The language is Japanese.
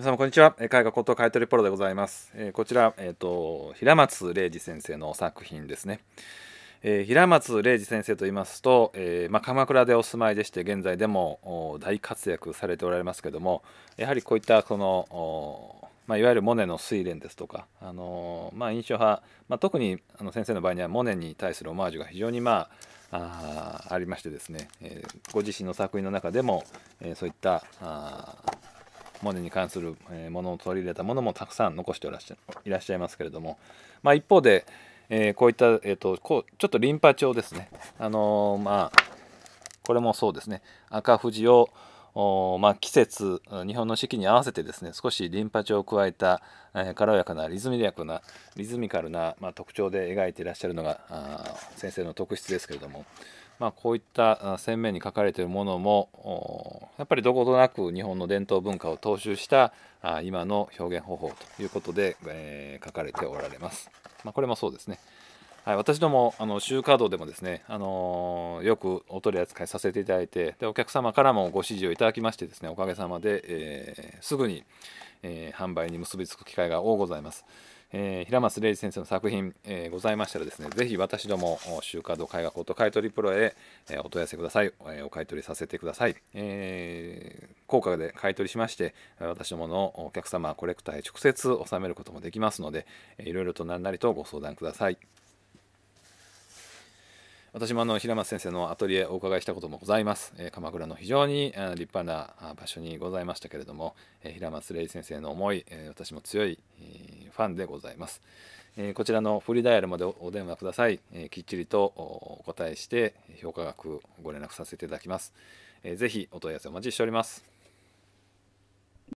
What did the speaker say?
皆さんこんにちは絵画高等買取プロでございます、えー、こちら、えーと、平松礼二先生の作品ですね、えー、平松礼二先生と言いますと、えー、まあ、鎌倉でお住まいでして現在でも大活躍されておられますけどもやはりこういったこのまあ、いわゆるモネの睡蓮ですとか、あのまあ、印象派、まあ、特にあの先生の場合にはモネに対するオマージュが非常に、まあ、あありましてですね、えー、ご自身の作品の中でも、えー、そういったあモネに関するものを取り入れたものもたくさん残していらっしゃいますけれども、まあ、一方で、えー、こういった、えーと、こうちょっとリンパ帳ですね、あのー、まあ、これもそうですね赤富士をまあ、季節日本の四季に合わせてですね少しリンパ帳を加えた、えー、軽やかなリズミなリズミカルな、まあ、特徴で描いていらっしゃるのが先生の特質ですけれども、まあ、こういった鮮明に書かれているものもやっぱりどことなく日本の伝統文化を踏襲したあ今の表現方法ということで、えー、書かれておられます。まあ、これもそうですね。はい、私どもあの集華道でもですね、あのー、よくお取り扱いさせていただいてでお客様からもご支持をいただきましてですねおかげさまで、えー、すぐに、えー、販売に結びつく機会が多ございます。えー、平松礼二先生の作品、えー、ございましたらですね、ぜひ私ども、週刊度、絵画ーと買取プロへ、えー、お問い合わせください、えお買い取りさせてください。え高価で買取しまして、私どものお客様、コレクターへ直接納めることもできますので、いろいろと何なりとご相談ください。私もあの平松先生のアトリエお伺いしたこともございます。え鎌倉の非常に立派な場所にございましたけれども、え平松礼先生の思い、え私も強い、えファンでございます。えこちらのフリーダイヤルまでお電話ください。えきっちりとお答えして評価額ご連絡させていただきます。えー、ぜひお問い合わせお待ちしております。